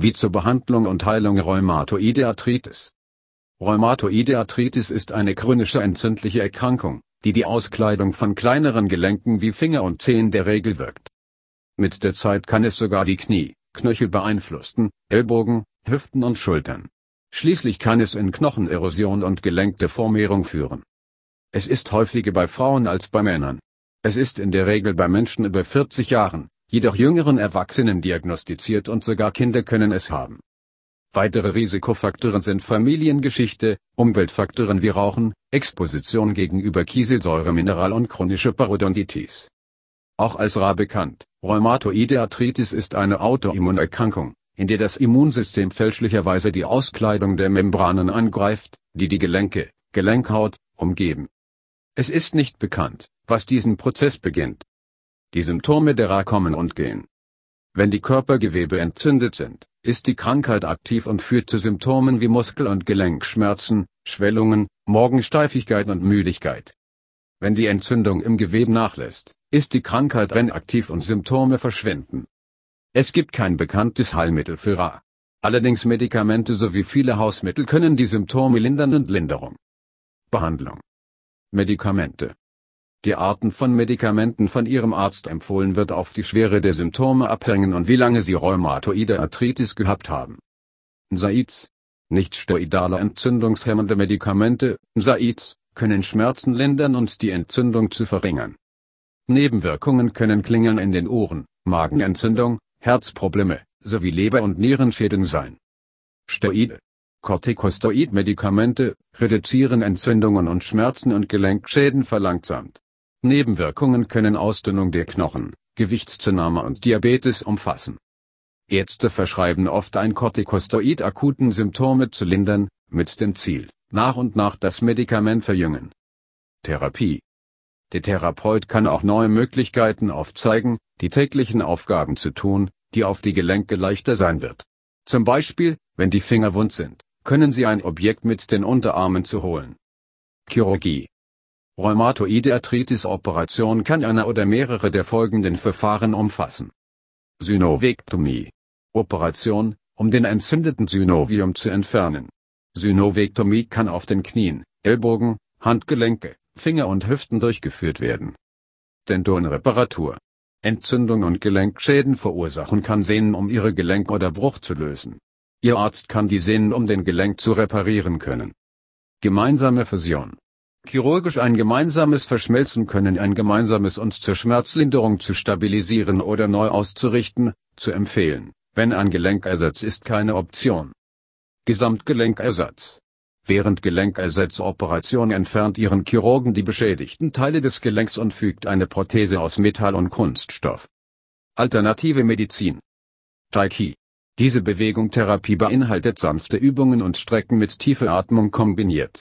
wie zur Behandlung und Heilung Rheumatoide Arthritis. Rheumatoide Arthritis ist eine chronische entzündliche Erkrankung, die die Auskleidung von kleineren Gelenken wie Finger und Zehen der Regel wirkt. Mit der Zeit kann es sogar die Knie, Knöchel beeinflussen, Ellbogen, Hüften und Schultern. Schließlich kann es in Knochenerosion und Gelenk-Deformierung führen. Es ist häufiger bei Frauen als bei Männern. Es ist in der Regel bei Menschen über 40 Jahren, jedoch jüngeren Erwachsenen diagnostiziert und sogar Kinder können es haben. Weitere Risikofaktoren sind Familiengeschichte, Umweltfaktoren wie Rauchen, Exposition gegenüber Kieselsäure, Mineral und chronische Parodontitis. Auch als Ra bekannt, Rheumatoide Arthritis ist eine Autoimmunerkrankung, in der das Immunsystem fälschlicherweise die Auskleidung der Membranen angreift, die die Gelenke, Gelenkhaut, umgeben. Es ist nicht bekannt, was diesen Prozess beginnt, die Symptome der Ra kommen und gehen. Wenn die Körpergewebe entzündet sind, ist die Krankheit aktiv und führt zu Symptomen wie Muskel- und Gelenkschmerzen, Schwellungen, Morgensteifigkeit und Müdigkeit. Wenn die Entzündung im Gewebe nachlässt, ist die Krankheit rennaktiv und Symptome verschwinden. Es gibt kein bekanntes Heilmittel für Ra. Allerdings Medikamente sowie viele Hausmittel können die Symptome lindern und Linderung. Behandlung. Medikamente. Die Arten von Medikamenten von Ihrem Arzt empfohlen wird auf die Schwere der Symptome abhängen und wie lange Sie rheumatoide Arthritis gehabt haben. SAIDs. Nicht-steroidale entzündungshemmende Medikamente, SAIDs, können Schmerzen lindern und die Entzündung zu verringern. Nebenwirkungen können Klingeln in den Ohren, Magenentzündung, Herzprobleme, sowie Leber- und Nierenschäden sein. Steroide. Corticosteroid-Medikamente reduzieren Entzündungen und Schmerzen und Gelenkschäden verlangsamt. Nebenwirkungen können Ausdünnung der Knochen, Gewichtszunahme und Diabetes umfassen. Ärzte verschreiben oft ein Corticosteroid akuten Symptome zu lindern, mit dem Ziel, nach und nach das Medikament verjüngen. Therapie Der Therapeut kann auch neue Möglichkeiten aufzeigen, die täglichen Aufgaben zu tun, die auf die Gelenke leichter sein wird. Zum Beispiel, wenn die Finger wund sind, können sie ein Objekt mit den Unterarmen zu holen. Chirurgie Rheumatoide Arthritis Operation kann einer oder mehrere der folgenden Verfahren umfassen. Synovektomie. Operation, um den entzündeten Synovium zu entfernen. Synovektomie kann auf den Knien, Ellbogen, Handgelenke, Finger und Hüften durchgeführt werden. Dendonreparatur. Entzündung und Gelenkschäden verursachen kann Sehnen um ihre Gelenk- oder Bruch zu lösen. Ihr Arzt kann die Sehnen um den Gelenk zu reparieren können. Gemeinsame Fusion chirurgisch ein gemeinsames Verschmelzen können ein gemeinsames uns zur Schmerzlinderung zu stabilisieren oder neu auszurichten, zu empfehlen, wenn ein Gelenkersatz ist keine Option. Gesamtgelenkersatz Während Gelenkersatzoperationen entfernt ihren Chirurgen die beschädigten Teile des Gelenks und fügt eine Prothese aus Metall und Kunststoff. Alternative Medizin Taiki. Diese Bewegungtherapie beinhaltet sanfte Übungen und Strecken mit tiefer Atmung kombiniert.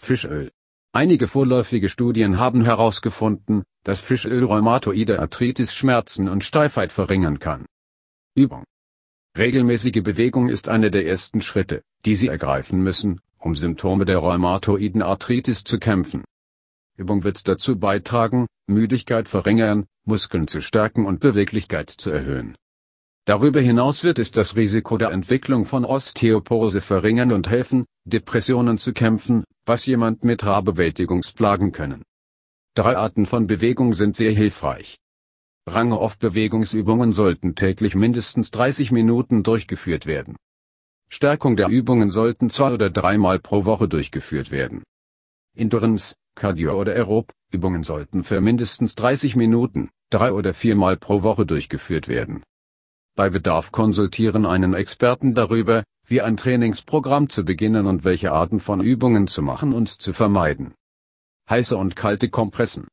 Fischöl. Einige vorläufige Studien haben herausgefunden, dass Fischöl rheumatoide Arthritis Schmerzen und Steifheit verringern kann. Übung. Regelmäßige Bewegung ist einer der ersten Schritte, die Sie ergreifen müssen, um Symptome der rheumatoiden Arthritis zu kämpfen. Übung wird dazu beitragen, Müdigkeit verringern, Muskeln zu stärken und Beweglichkeit zu erhöhen. Darüber hinaus wird es das Risiko der Entwicklung von Osteoporose verringern und helfen, Depressionen zu kämpfen, was jemand mit Rabewältigungsplagen können. Drei Arten von Bewegung sind sehr hilfreich. Range off bewegungsübungen sollten täglich mindestens 30 Minuten durchgeführt werden. Stärkung der Übungen sollten zwei oder dreimal pro Woche durchgeführt werden. Endurance, Cardio oder Aerob, Übungen sollten für mindestens 30 Minuten, drei oder viermal pro Woche durchgeführt werden. Bei Bedarf konsultieren einen Experten darüber, wie ein Trainingsprogramm zu beginnen und welche Arten von Übungen zu machen und zu vermeiden. Heiße und kalte Kompressen.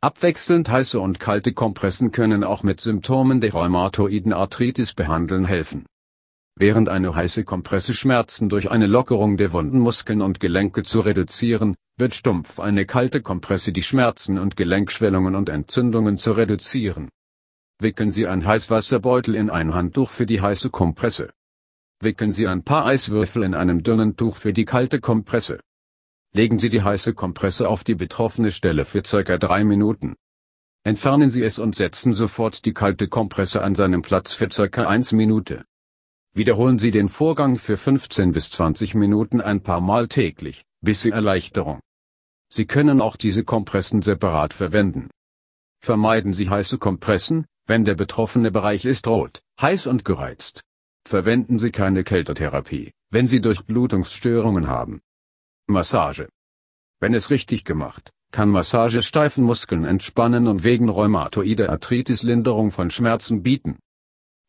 Abwechselnd heiße und kalte Kompressen können auch mit Symptomen der rheumatoiden Arthritis behandeln helfen. Während eine heiße Kompresse Schmerzen durch eine Lockerung der Wundenmuskeln und Gelenke zu reduzieren, wird stumpf eine kalte Kompresse die Schmerzen und Gelenkschwellungen und Entzündungen zu reduzieren. Wickeln Sie ein Heißwasserbeutel in ein Handtuch für die heiße Kompresse. Wickeln Sie ein paar Eiswürfel in einem dünnen Tuch für die kalte Kompresse. Legen Sie die heiße Kompresse auf die betroffene Stelle für ca. 3 Minuten. Entfernen Sie es und setzen sofort die kalte Kompresse an seinem Platz für ca. 1 Minute. Wiederholen Sie den Vorgang für 15 bis 20 Minuten ein paar Mal täglich, bis Sie Erleichterung. Sie können auch diese Kompressen separat verwenden. Vermeiden Sie heiße Kompressen, wenn der betroffene Bereich ist rot, heiß und gereizt. Verwenden Sie keine Kältetherapie, wenn Sie Durchblutungsstörungen haben. Massage. Wenn es richtig gemacht, kann Massage steifen Muskeln entspannen und wegen rheumatoide Arthritis Linderung von Schmerzen bieten.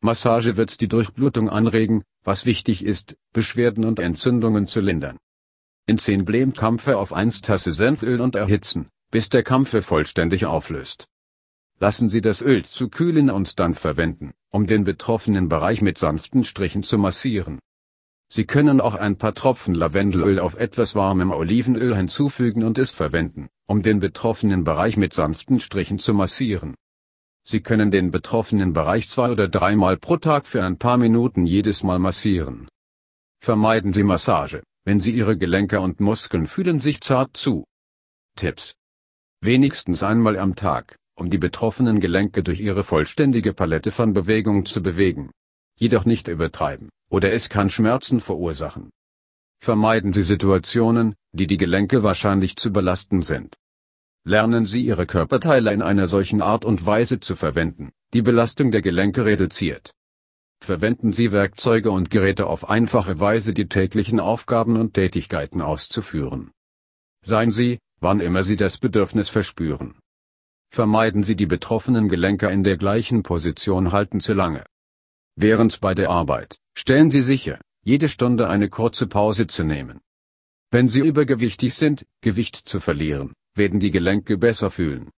Massage wird die Durchblutung anregen, was wichtig ist, Beschwerden und Entzündungen zu lindern. In 10 Blämkampfe auf 1 Tasse Senföl und erhitzen, bis der Kampfe vollständig auflöst. Lassen Sie das Öl zu kühlen und dann verwenden, um den betroffenen Bereich mit sanften Strichen zu massieren. Sie können auch ein paar Tropfen Lavendelöl auf etwas warmem Olivenöl hinzufügen und es verwenden, um den betroffenen Bereich mit sanften Strichen zu massieren. Sie können den betroffenen Bereich zwei oder dreimal pro Tag für ein paar Minuten jedes Mal massieren. Vermeiden Sie Massage, wenn Sie Ihre Gelenke und Muskeln fühlen sich zart zu. Tipps. Wenigstens einmal am Tag, um die betroffenen Gelenke durch ihre vollständige Palette von Bewegung zu bewegen. Jedoch nicht übertreiben, oder es kann Schmerzen verursachen. Vermeiden Sie Situationen, die die Gelenke wahrscheinlich zu belasten sind. Lernen Sie Ihre Körperteile in einer solchen Art und Weise zu verwenden, die Belastung der Gelenke reduziert. Verwenden Sie Werkzeuge und Geräte auf einfache Weise, die täglichen Aufgaben und Tätigkeiten auszuführen. Seien Sie, wann immer Sie das Bedürfnis verspüren, Vermeiden Sie die betroffenen Gelenke in der gleichen Position halten zu lange. Während bei der Arbeit, stellen Sie sicher, jede Stunde eine kurze Pause zu nehmen. Wenn Sie übergewichtig sind, Gewicht zu verlieren, werden die Gelenke besser fühlen.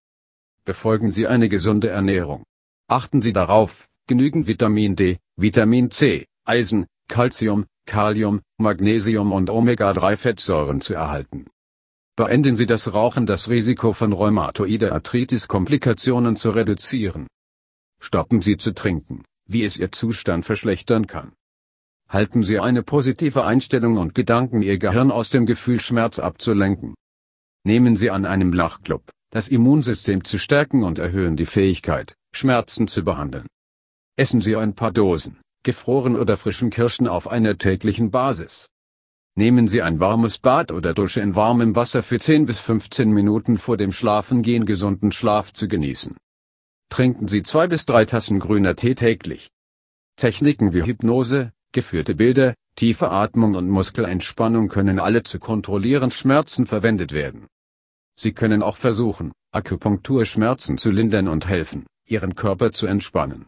Befolgen Sie eine gesunde Ernährung. Achten Sie darauf, genügend Vitamin D, Vitamin C, Eisen, Calcium, Kalium, Magnesium und Omega-3-Fettsäuren zu erhalten. Beenden Sie das Rauchen das Risiko von Rheumatoide Arthritis Komplikationen zu reduzieren. Stoppen Sie zu trinken, wie es Ihr Zustand verschlechtern kann. Halten Sie eine positive Einstellung und Gedanken Ihr Gehirn aus dem Gefühl Schmerz abzulenken. Nehmen Sie an einem Lachclub, das Immunsystem zu stärken und erhöhen die Fähigkeit, Schmerzen zu behandeln. Essen Sie ein paar Dosen, gefroren oder frischen Kirschen auf einer täglichen Basis. Nehmen Sie ein warmes Bad oder Dusche in warmem Wasser für 10 bis 15 Minuten vor dem Schlafengehen gesunden Schlaf zu genießen. Trinken Sie zwei bis drei Tassen grüner Tee täglich. Techniken wie Hypnose, geführte Bilder, tiefe Atmung und Muskelentspannung können alle zu kontrollieren Schmerzen verwendet werden. Sie können auch versuchen, Akupunkturschmerzen zu lindern und helfen, Ihren Körper zu entspannen.